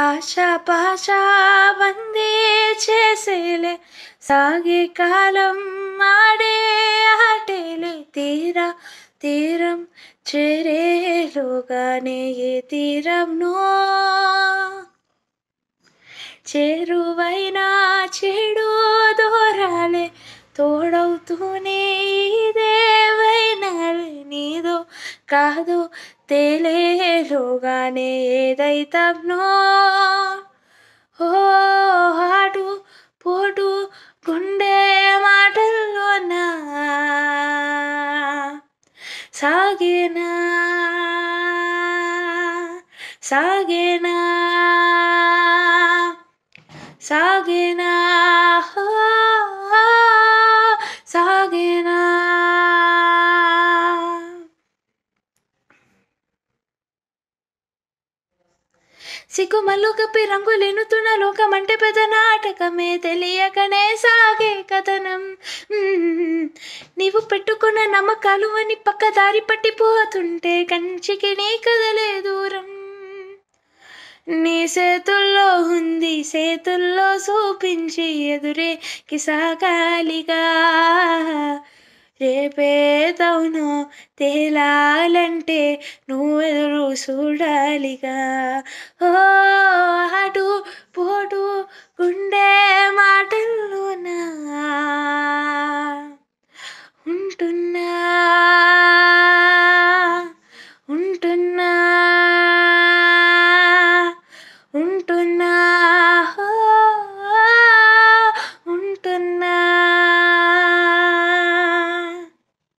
ఆశాపాశ వందే చేసేలే సాగే కాలం ఆడే ఆటేలే తీరా తీరం చేరేలోగానే ఏ తీరంను చేరువైన చెడు దూరాలే తోడవుతూనే ఇదేవైనా నీదో కాదో తేలే రోగానే ఏదైతగ్నో ఓ ఆటు పోటు గుండె మాటల్లోనా సాగేనా సాగేనా సాగేనా సిగ్గుమల్లుకప్పి రంగులెనుతున్న లోకమంటే పెద్ద నాటకమే తెలియకనే సాగే కథనం నీవు పెట్టుకున్న నమ్మకాలు అని దారి పట్టిపోతుంటే కంచికి నీ కదలే దూరం నీ సేతుల్లో ఉంది సేతుల్లో చూపించి ఎదురే కిసాగాలిగా రేపే రేపేదవునో తేలాలంటే ఎదురు చూడాలిగా ఓ అటు పోటు గుండె